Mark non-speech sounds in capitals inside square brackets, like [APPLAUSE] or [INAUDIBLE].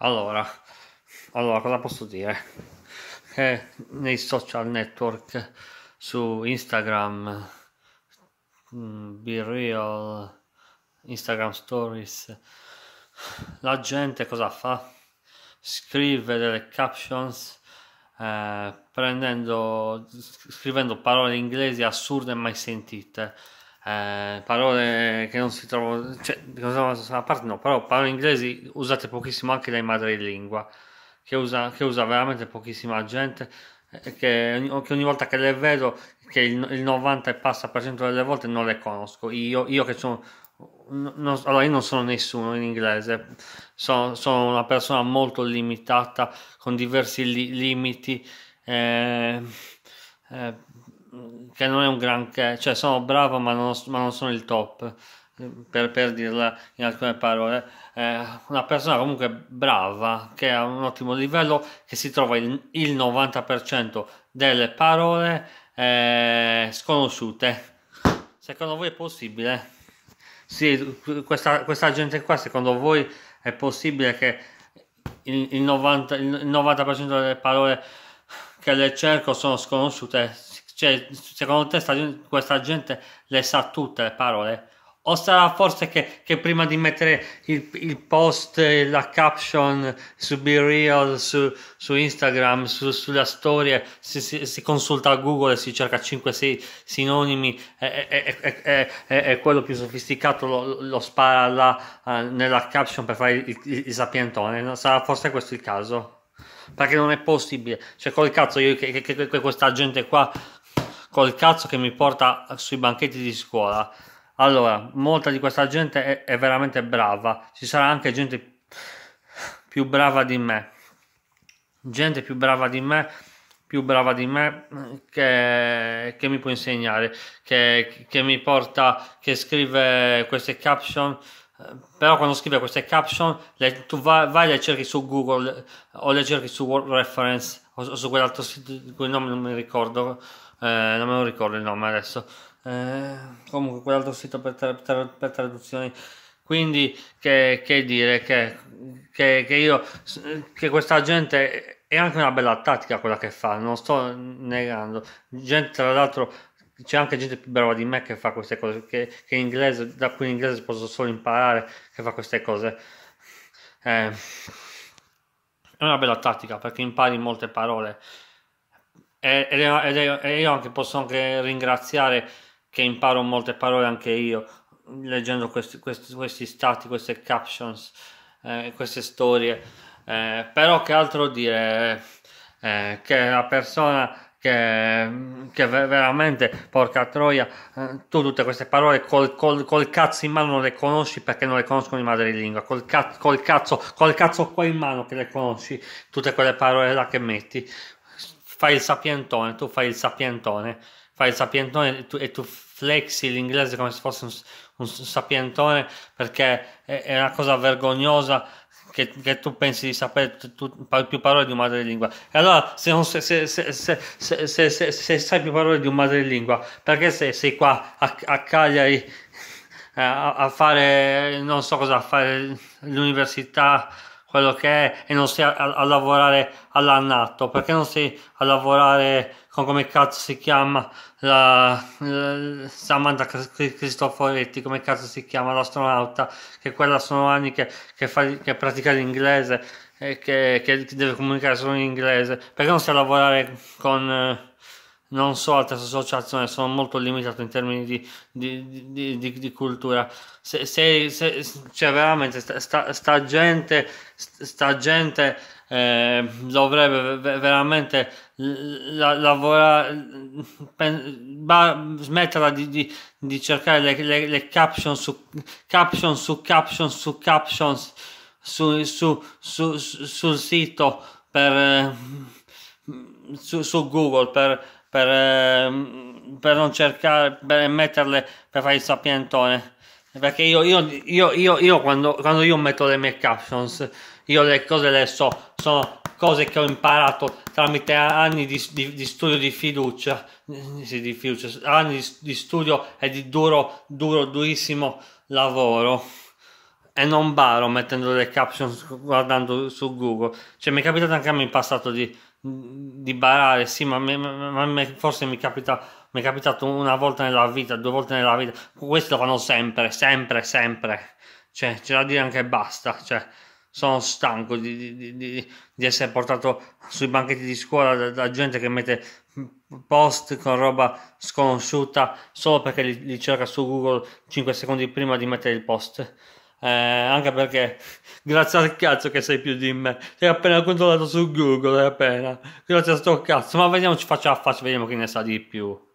Allora, allora, cosa posso dire? Che nei social network, su Instagram, mm, Be Real, Instagram Stories, la gente cosa fa? Scrive delle captions eh, prendendo, scrivendo parole inglesi assurde mai sentite eh, parole che non si trovano, cioè, a parte no, però parole inglesi usate pochissimo anche dai madrelingua, che usa, che usa veramente pochissima gente, eh, che, ogni, che, ogni volta che le vedo, che il, il 90 e passa per cento delle volte non le conosco, io, io che sono... Non, allora io non sono nessuno in inglese, sono, sono una persona molto limitata, con diversi li, limiti, eh, eh che non è un granché, cioè sono bravo ma non, ma non sono il top, per, per, dirla in alcune parole, eh, una persona comunque brava, che ha un ottimo livello, che si trova in il 90% delle parole eh, sconosciute. Secondo voi è possibile? Sì, questa, questa gente qua, secondo voi è possibile che il, il, 90, il 90% delle parole che le cerco sono sconosciute? Cioè, secondo te sta, questa gente le sa tutte le parole? O sarà forse che, che prima di mettere il, il, post, la caption su Be Real, su, su Instagram, su, sulla storia, si, si, si, consulta Google e si cerca 5-6 sinonimi e, e, quello più sofisticato lo, lo spara là, uh, nella caption per fare il, il, il sapientone? No? Sarà forse questo il caso? Perché non è possibile. Cioè, col cazzo, io che, che, che questa gente qua col cazzo che mi porta sui banchetti di scuola. Allora, molta di questa gente è, è veramente brava. Ci sarà anche gente più brava di me. Gente più brava di me più brava di me che, che mi può insegnare, che, che, mi porta, che scrive queste caption. Però quando scrive queste caption, le, tu vai, vai le cerchi su Google o le cerchi su World Reference o, o su quell'altro sito di cui non mi ricordo eh, non me lo ricordo il nome adesso, eh, comunque quell'altro sito per, tra, tra, per traduzioni. Quindi che, che dire che, che, che, io, che questa gente è anche una bella tattica quella che fa, non sto negando. Gente, tra l'altro c'è anche gente più brava di me che fa queste cose, che, in inglese, da cui in inglese posso solo imparare, che fa queste cose. Eh, è una bella tattica perché impari molte parole e, e, io anche posso anche ringraziare che imparo molte parole anche io leggendo questi, questi, questi stati, queste captions, eh, queste storie. Eh, però che altro dire eh, che la persona che, che veramente, porca troia, eh, tu tutte queste parole col, col, col, cazzo in mano non le conosci perché non le conoscono i madrelingua, col, cazzo, col cazzo qua in mano che le conosci, tutte quelle parole là che metti fai il sapientone, tu fai il sapientone, fai il sapientone e tu, e tu flexi l'inglese come se fosse un, un sapientone perché è, è, una cosa vergognosa che, che tu pensi di sapere tu, tu, più parole di un madrelingua. E allora se, non, se, se, se, sai più parole di un madrelingua, perché sei, sei qua a, a Cagliari eh, a, a fare non so cosa, a fare l'università? quello che è e non stai a, a lavorare all'annato, perché non stai a lavorare con come cazzo si chiama la, la Samantha Cristoforetti come cazzo si chiama l'astronauta che quella sono anni che, che, fa, che pratica l'inglese e che, che deve comunicare solo in inglese perché non stai a lavorare con eh, non so altre associazioni, sono molto limitato in termini di, di, di, di cultura. Se, se, se, cioè veramente sta, sta gente, sta gente eh, dovrebbe veramente la, lavorare, smetterla di, di, di cercare le, le, le, caption su caption su caption su captions su, su, su, sul sito per... Eh, su, su Google per, per, ehm, per, non cercare, per metterle, per fare il sapientone. Perché io, io, io, io, io quando, quando io metto le mie captions, io le cose le so, sono cose che ho imparato tramite anni di, di, di studio di fiducia, sì, di fiducia anni di, di, studio e di duro, duro, durissimo lavoro. E non baro mettendo le captions guardando su Google. Cioè, mi è capitato anche a me in passato di, di barare, sì, ma, me, ma me, forse mi capita mi è capitato una volta nella vita, due volte nella vita. Questi lo fanno sempre, sempre, sempre. Cioè, c'è da dire anche basta. Cioè, sono stanco di, di, di, di, essere portato sui banchetti di scuola da, da, gente che mette post con roba sconosciuta solo perché li, li cerca su Google 5 secondi prima di mettere il post eh, anche perché [LAUGHS] grazie al cazzo che sei più di me. Sei appena controllato su Google, è appena. Grazie a sto cazzo. Ma vediamo, ci faccia a faccia, vediamo chi ne sa di più.